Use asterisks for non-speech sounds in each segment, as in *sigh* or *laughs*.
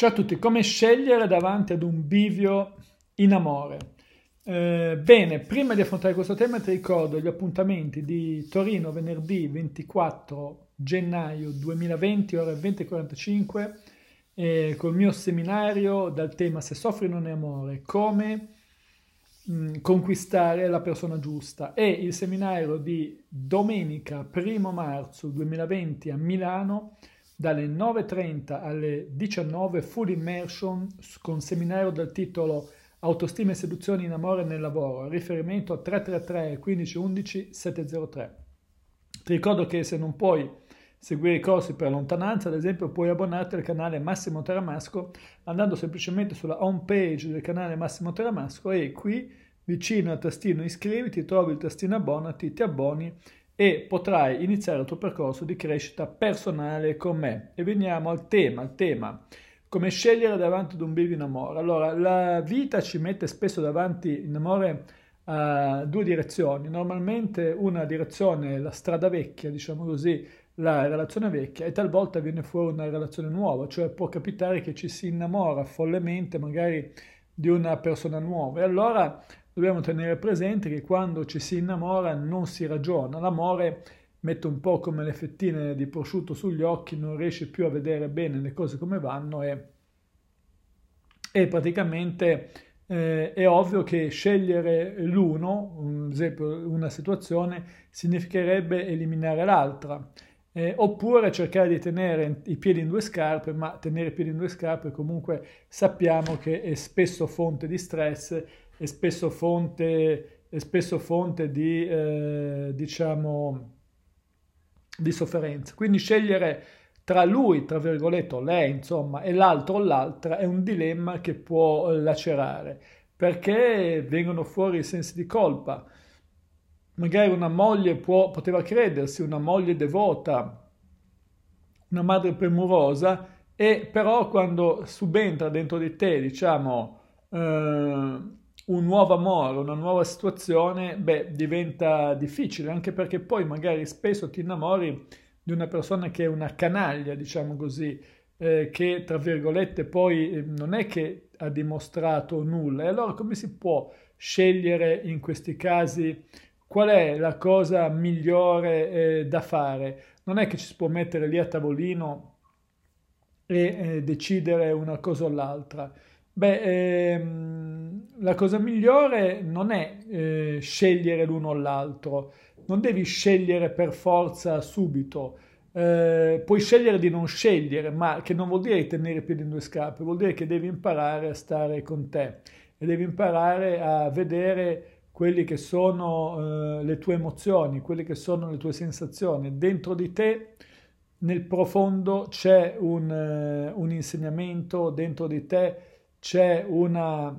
Ciao a tutti, come scegliere davanti ad un bivio in amore? Eh, bene, prima di affrontare questo tema ti ricordo gli appuntamenti di Torino venerdì 24 gennaio 2020 ore 20.45 eh, col mio seminario dal tema Se soffri non è amore, come mh, mm, conquistare la persona giusta e il seminario di domenica 1 marzo 2020 a Milano dalle 9.30 alle 19 Full Immersion con seminario dal titolo Autostima e seduzioni in amore e nel lavoro, riferimento a 333 1511 703. Ti ricordo che se non puoi seguire i corsi per lontananza, ad esempio puoi abbonarti al canale Massimo Teramasco andando semplicemente sulla home page del canale Massimo Teramasco e qui vicino al tastino iscriviti trovi il tastino abbonati, ti abboni e potrai iniziare il tuo percorso di crescita personale con me. E veniamo al tema, al tema come scegliere davanti ad un bivio in amore. Allora, la vita ci mette spesso davanti in amore a eh, due direzioni, normalmente una direzione, la strada vecchia, diciamo così, la relazione vecchia e talvolta viene fuori una relazione nuova, cioè può capitare che ci si innamora follemente magari di una persona nuova e allora dobbiamo tenere presente che quando ci si innamora non si ragiona. L'amore mette un po' come le fettine di prosciutto sugli occhi, non riesce più a vedere bene le cose come vanno e, e praticamente eh, è ovvio che scegliere l'uno, un esempio, una situazione, significherebbe eliminare l'altra. Eh, oppure cercare di tenere i piedi in due scarpe, ma tenere i piedi in due scarpe comunque sappiamo che è spesso fonte di stress è spesso fonte, è spesso fonte di, eh, diciamo, di sofferenza. Quindi scegliere tra lui, tra virgolette, o lei, insomma, e l'altro o l'altra è un dilemma che può eh, lacerare, perché vengono fuori i sensi di colpa. Magari una moglie può, poteva credersi, una moglie devota, una madre premurosa, e però quando subentra dentro di te, diciamo, eh, un nuovo amore, una nuova situazione, beh, diventa difficile, anche perché poi magari spesso ti innamori di una persona che è una canaglia, diciamo così, eh, che tra virgolette poi eh, non è che ha dimostrato nulla. E allora come si può scegliere in questi casi qual è la cosa migliore eh, da fare? Non è che ci si può mettere lì a tavolino e eh, decidere una cosa o l'altra. Beh, ehm, la cosa migliore non è eh, scegliere l'uno o l'altro, non devi scegliere per forza subito, eh, puoi scegliere di non scegliere, ma che non vuol dire tenere i piedi in due scarpe, vuol dire che devi imparare a stare con te e devi imparare a vedere quelle che sono eh, le tue emozioni, quelle che sono le tue sensazioni. Dentro di te, nel profondo, c'è un, eh, un insegnamento, dentro di te c'è una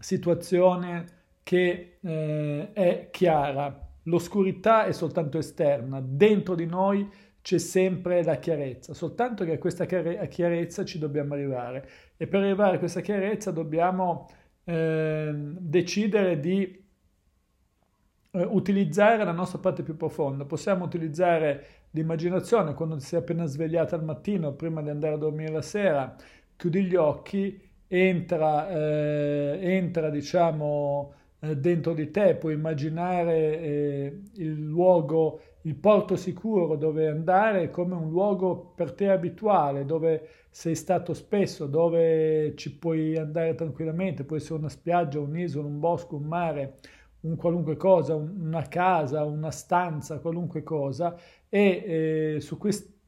situazione che eh, è chiara. L'oscurità è soltanto esterna, dentro di noi c'è sempre la chiarezza, soltanto che a questa chiarezza ci dobbiamo arrivare e per arrivare a questa chiarezza dobbiamo eh, decidere di eh, utilizzare la nostra parte più profonda. Possiamo utilizzare l'immaginazione quando si è appena svegliata al mattino, prima di andare a dormire la sera, chiudi gli occhi entra, eh, entra diciamo, eh, dentro di te, puoi immaginare eh, il luogo, il porto sicuro dove andare come un luogo per te abituale, dove sei stato spesso, dove ci puoi andare tranquillamente, può essere una spiaggia, un'isola, un bosco, un mare, un qualunque cosa, un, una casa, una stanza, qualunque cosa, e eh, su questa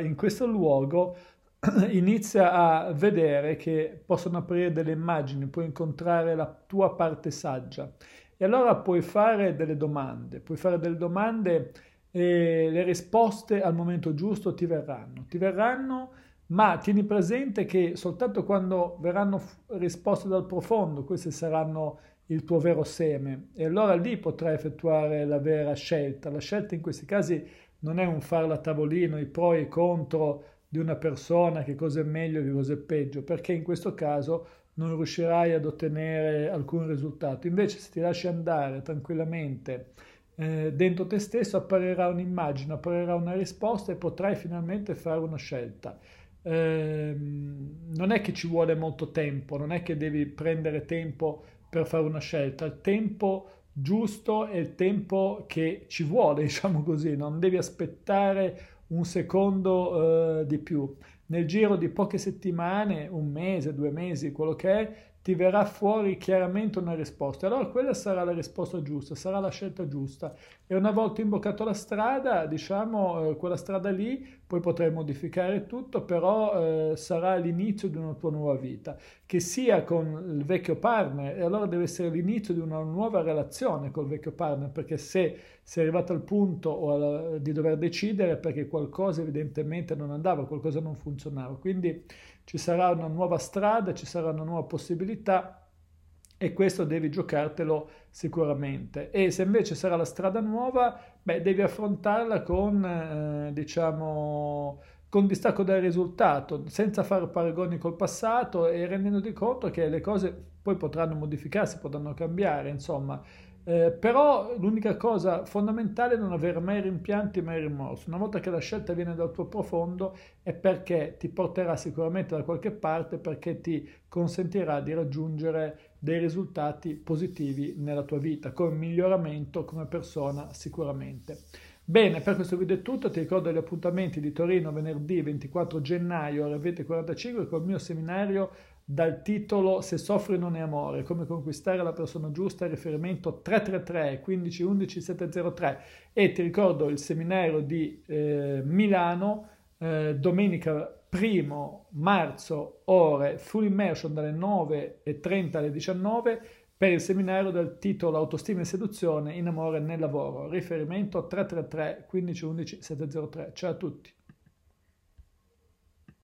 in questo luogo *clears throat* inizia a vedere che possono aprire delle immagini, puoi incontrare la tua parte saggia e allora puoi fare delle domande, puoi fare delle domande e le risposte al momento giusto ti verranno, ti verranno ma tieni presente che soltanto quando verranno risposte dal profondo, queste saranno il tuo vero seme e allora lì potrai effettuare la vera scelta. La scelta in questi casi non è un farla a tavolino, i pro e i contro, di una persona, che cosa è meglio che cosa è peggio, perché in questo caso non riuscirai ad ottenere alcun risultato. Invece se ti lasci andare tranquillamente eh, dentro te stesso apparirà un'immagine, apparirà una risposta e potrai finalmente fare una scelta. Eh, non è che ci vuole molto tempo, non è che devi prendere tempo per fare una scelta, il tempo giusto è il tempo che ci vuole, *laughs* diciamo così, non devi aspettare un secondo eh, di più. Nel giro di poche settimane, un mese, due mesi, quello che è, ti verrà fuori chiaramente una risposta. Allora quella sarà la risposta giusta, sarà la scelta giusta. E una volta imboccato la strada, diciamo, eh, quella strada lì, poi potrai modificare tutto, però eh, sarà l'inizio di una tua nuova vita, che sia con il vecchio partner, e allora deve essere l'inizio di una nuova relazione col vecchio partner, perché se sei arrivato al punto alla, di dover decidere perché qualcosa evidentemente non andava, qualcosa non funzionava. Quindi ci sarà una nuova strada, ci sarà una nuova possibilità e questo devi giocartelo sicuramente. E se invece sarà la strada nuova, beh, devi affrontarla con, eh, diciamo, con distacco dal risultato, senza fare paragoni col passato e rendendoti conto che le cose poi potranno modificarsi, potranno cambiare, insomma. Eh, però l'unica cosa fondamentale è non avere mai rimpianti mai rimorsi. Una volta che la scelta viene dal tuo profondo è perché ti porterà sicuramente da qualche parte, perché ti consentirà di raggiungere dei risultati positivi nella tua vita, come miglioramento come persona sicuramente. Bene, per questo video è tutto, ti ricordo gli appuntamenti di Torino venerdì 24 gennaio alle 20.45 col mio seminario dal titolo Se soffri non è amore, come conquistare la persona giusta, riferimento 333 15 11 703 e ti ricordo il seminario di eh, Milano eh, domenica 1 marzo ore full immersion dalle 9.30 alle 19 per il seminario dal titolo Autostima e seduzione in amore nel lavoro, riferimento 333 15 11 703. Ciao a tutti.